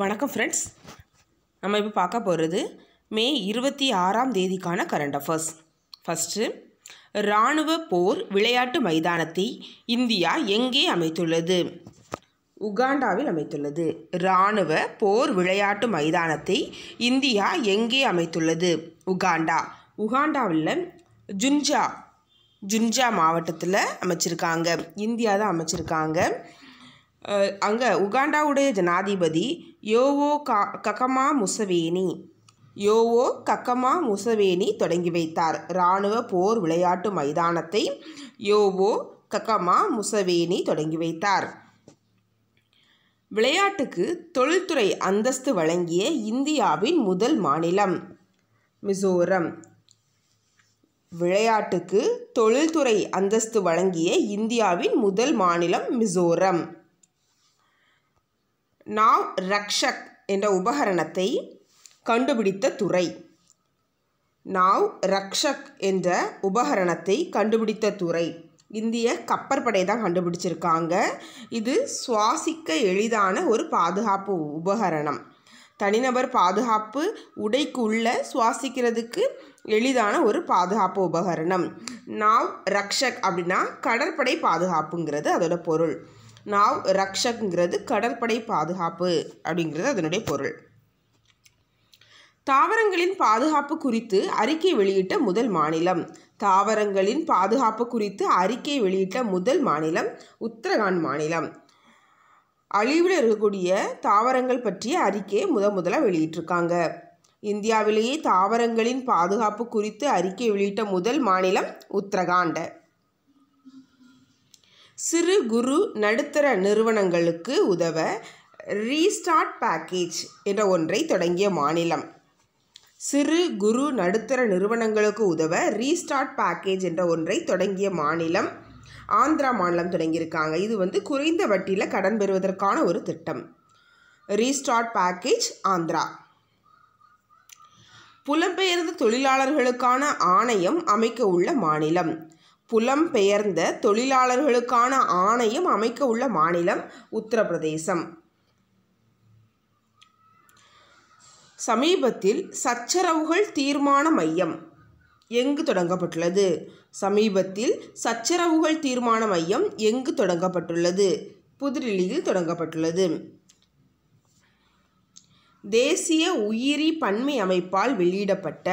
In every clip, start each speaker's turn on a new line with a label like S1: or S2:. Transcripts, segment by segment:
S1: வணக்கம் ஃப்ரெண்ட்ஸ் நம்ம இப்போ பார்க்க போகிறது மே இருபத்தி ஆறாம் தேதிக்கான கரண்ட் அஃபேர்ஸ் ஃபஸ்ட்டு இராணுவ போர் விளையாட்டு மைதானத்தை இந்தியா எங்கே அமைத்துள்ளது உகாண்டாவில் அமைத்துள்ளது இராணுவ போர் விளையாட்டு மைதானத்தை இந்தியா எங்கே அமைத்துள்ளது உகாண்டா உகாண்டாவில் ஜுன்ஜா ஜுன்ஜா மாவட்டத்தில் அமைச்சிருக்காங்க இந்தியா தான் அமைச்சிருக்காங்க அங்கே உகாண்டாவுடைய ஜனாதிபதி யோவோ கா ககமா முசவேனி யோவோ கக்கமா முசவேனி தொடங்கி வைத்தார் இராணுவ போர் விளையாட்டு மைதானத்தை யோவோ கக்கமா முசவேனி தொடங்கி வைத்தார் விளையாட்டுக்கு தொழில்துறை அந்தஸ்து வழங்கிய இந்தியாவின் முதல் மாநிலம் மிசோரம் விளையாட்டுக்கு தொழில்துறை அந்தஸ்து வழங்கிய இந்தியாவின் முதல் மாநிலம் மிசோரம் நாவ் ரக்ஷக் என்ற உபகரணத்தை கண்டுபிடித்த துறை நாவ் ரக்ஷக் என்ற உபகரணத்தை கண்டுபிடித்த துறை இந்திய கப்பற்படை தான் கண்டுபிடிச்சிருக்காங்க இது சுவாசிக்க எளிதான ஒரு பாதுகாப்பு உபகரணம் தனிநபர் பாதுகாப்பு உடைக்குள்ள சுவாசிக்கிறதுக்கு எளிதான ஒரு பாதுகாப்பு உபகரணம் நாவ் ரக்ஷக் அப்படின்னா கடற்படை பாதுகாப்புங்கிறது அதோட பொருள் நாவ் ரக்ஷங்கிறது கடற்படை பாதுகாப்பு அப்படிங்கிறது அதனுடைய பொருள் தாவரங்களின் பாதுகாப்பு குறித்து அறிக்கை வெளியிட்ட முதல் மாநிலம் தாவரங்களின் பாதுகாப்பு குறித்து அறிக்கை வெளியிட்ட முதல் மாநிலம் உத்தரகாண்ட் மாநிலம் அழிவில் இருக்கக்கூடிய தாவரங்கள் பற்றிய அறிக்கையை முத முதலாக வெளியிட்டிருக்காங்க இந்தியாவிலேயே தாவரங்களின் பாதுகாப்பு குறித்து அறிக்கை வெளியிட்ட முதல் மாநிலம் உத்தரகாண்ட சிறு குறு நடுத்தர நிறுவனங்களுக்கு உதவ ரீஸ்டார்ட் பேக்கேஜ் என்ற ஒன்றை தொடங்கிய மாநிலம் சிறு குறு நடுத்தர நிறுவனங்களுக்கு உதவ ரீஸ்டார்ட் பேக்கேஜ் என்ற ஒன்றை தொடங்கிய மாநிலம் ஆந்திரா மாநிலம் தொடங்கியிருக்காங்க இது வந்து குறைந்த வட்டியில் கடன் பெறுவதற்கான ஒரு திட்டம் ரீஸ்டார்ட் பேக்கேஜ் ஆந்திரா புலம்பெயர்ந்த தொழிலாளர்களுக்கான ஆணையம் அமைக்க உள்ள மாநிலம் புலம்பெயர்ந்த தொழிலாளர்களுக்கான ஆணையம் அமைக்க உள்ள மாநிலம் உத்தரப்பிரதேசம் சமீபத்தில் சச்சரவுகள் தீர்மான மையம் எங்கு தொடங்கப்பட்டுள்ளது சமீபத்தில் சச்சரவுகள் தீர்மான மையம் எங்கு தொடங்கப்பட்டுள்ளது புதுடில்லியில் தொடங்கப்பட்டுள்ளது தேசிய உயிரி பன்மை அமைப்பால் வெளியிடப்பட்ட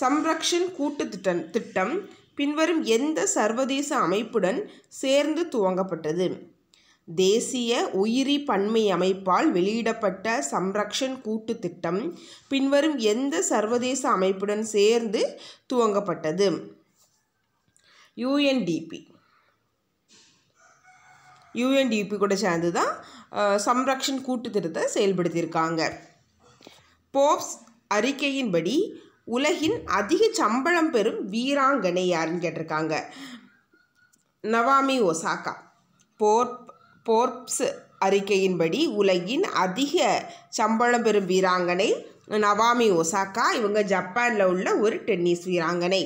S1: சம்ரக்ஷன் கூட்டு திட்டம் திட்டம் பின்வரும் எந்த சர்வதேச அமைப்புடன் சேர்ந்து துவங்கப்பட்டது தேசிய உயிரி பன்மை அமைப்பால் வெளியிடப்பட்ட சம்ரக்ஷன் கூட்டு திட்டம் பின்வரும் எந்த சர்வதேச அமைப்புடன் சேர்ந்து துவங்கப்பட்டது யுஎன்டிபி யுஎன்டிபி கூட சேர்ந்து தான் சம்ரக்ஷன் கூட்டு திட்டத்தை செயல்படுத்தியிருக்காங்க போப்ஸ் அறிக்கையின்படி உலகின் அதிக சம்பளம் பெறும் வீராங்கனை யாருன்னு கேட்டிருக்காங்க நவாமி ஒசாக்கா போர் போர்ப்ஸ் அறிக்கையின்படி உலகின் அதிக சம்பளம் பெறும் வீராங்கனை நவாமி ஒசாக்கா இவங்க ஜப்பானில் உள்ள ஒரு டென்னிஸ் வீராங்கனை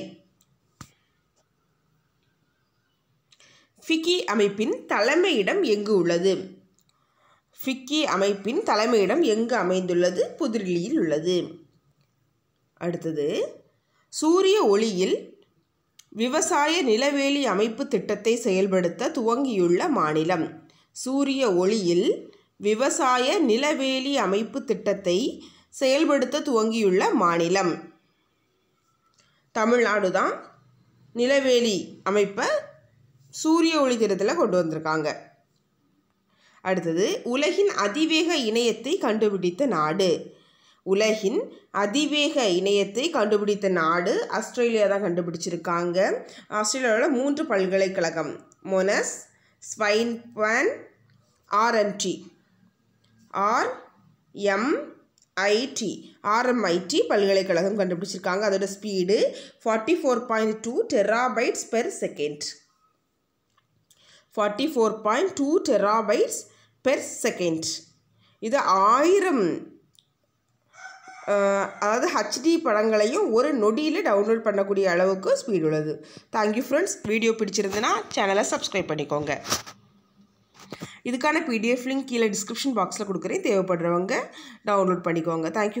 S1: ஃபிக்கி அமைப்பின் தலைமையிடம் எங்கு உள்ளது ஃபிக்கி அமைப்பின் தலைமையிடம் எங்கு அமைந்துள்ளது புதுடில்லியில் உள்ளது அடுத்தது சூரிய ஒளியில் விவசாய நிலவேலி அமைப்பு திட்டத்தை செயல்படுத்த துவங்கியுள்ள மாநிலம் சூரிய ஒளியில் விவசாய நிலவேலி அமைப்பு திட்டத்தை செயல்படுத்த துவங்கியுள்ள மாநிலம் தமிழ்நாடு தான் நிலவேலி அமைப்பை சூரிய ஒளி திட்டத்தில் கொண்டு வந்திருக்காங்க அடுத்தது உலகின் அதிவேக இணையத்தை கண்டுபிடித்த நாடு உலகின் அதிவேக இணையத்தை கண்டுபிடித்த நாடு ஆஸ்திரேலியா தான் கண்டுபிடிச்சிருக்காங்க ஆஸ்திரேலியாவில் மூன்று பல்கலைக்கழகம் மொனஸ் ஸ்வைன்பன் ஆர்என்டி ஆர் எம் ஐடி ஆர்எம்ஐடி பல்கலைக்கழகம் கண்டுபிடிச்சிருக்காங்க அதோட speed forty four point two terabytes per second forty four point two terabytes per second இது ஆயிரம் அதாவது ஹச்டி படங்களையும் ஒரு நொடியில் டவுன்லோட் பண்ணக்கூடிய அளவுக்கு ஸ்பீடு உள்ளது தேங்க்யூ ஃப்ரெண்ட்ஸ் வீடியோ பிடிச்சிருந்துன்னா சேனலை சப்ஸ்கிரைப் பண்ணிக்கோங்க இதுக்கான பிடிஎஃப் லிங்க் கீழே டிஸ்கிரிப்ஷன் பாக்ஸில் கொடுக்குறேன் தேவைப்படுறவங்க டவுன்லோட் பண்ணிக்கோங்க தேங்க்யூ